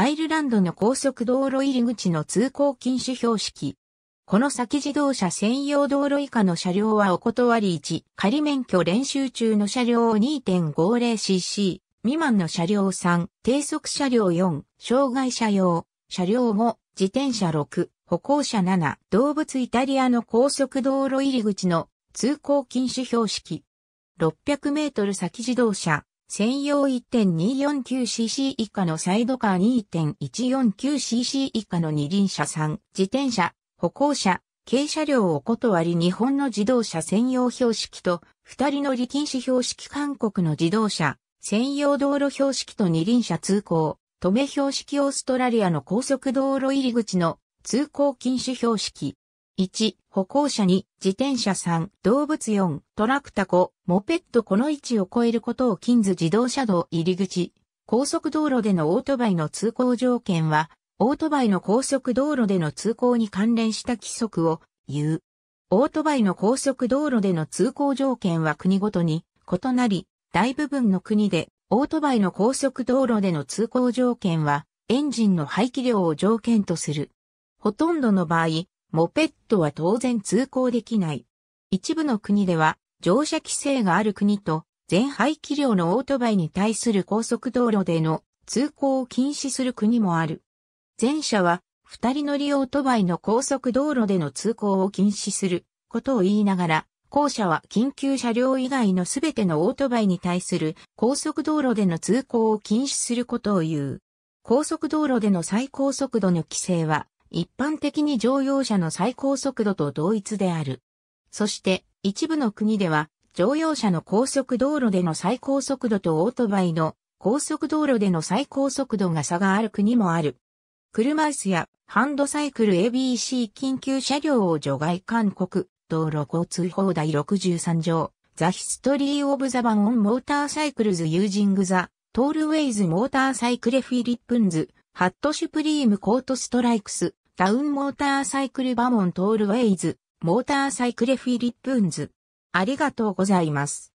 アイルランドの高速道路入り口の通行禁止標識。この先自動車専用道路以下の車両はお断り1、仮免許練習中の車両 2.50cc、未満の車両3、低速車両4、障害者用、車両5、自転車6、歩行者7、動物イタリアの高速道路入り口の通行禁止標識。600メートル先自動車、専用 1.249cc 以下のサイドカー 2.149cc 以下の二輪車3、自転車、歩行者、軽車両を断り日本の自動車専用標識と、二人乗り禁止標識韓国の自動車、専用道路標識と二輪車通行、止め標識オーストラリアの高速道路入り口の通行禁止標識。1、歩行者2、自転車3、動物4、トラクタ5、モペットこの位置を超えることを禁ず自動車道入り口。高速道路でのオートバイの通行条件は、オートバイの高速道路での通行に関連した規則を言う。オートバイの高速道路での通行条件は国ごとに異なり、大部分の国でオートバイの高速道路での通行条件はエンジンの排気量を条件とする。ほとんどの場合、モペットは当然通行できない。一部の国では乗車規制がある国と全排気量のオートバイに対する高速道路での通行を禁止する国もある。前者は二人乗りオートバイの高速道路での通行を禁止することを言いながら、後者は緊急車両以外のすべてのオートバイに対する高速道路での通行を禁止することを言う。高速道路での最高速度の規制は一般的に乗用車の最高速度と同一である。そして、一部の国では、乗用車の高速道路での最高速度とオートバイの高速道路での最高速度が差がある国もある。車椅子やハンドサイクル ABC 緊急車両を除外勧告道路交通法第63条ザ・ヒストリー・オブ・ザ・バ s i ン・モーターサイクルズ・ユージング・ザ・トールウェイズ・モーターサイクル・フィリップンズ・ハット・シュプリーム・コート・ストライクスダウンモーターサイクルバモントールウェイズ、モーターサイクルフィリップンズ。ありがとうございます。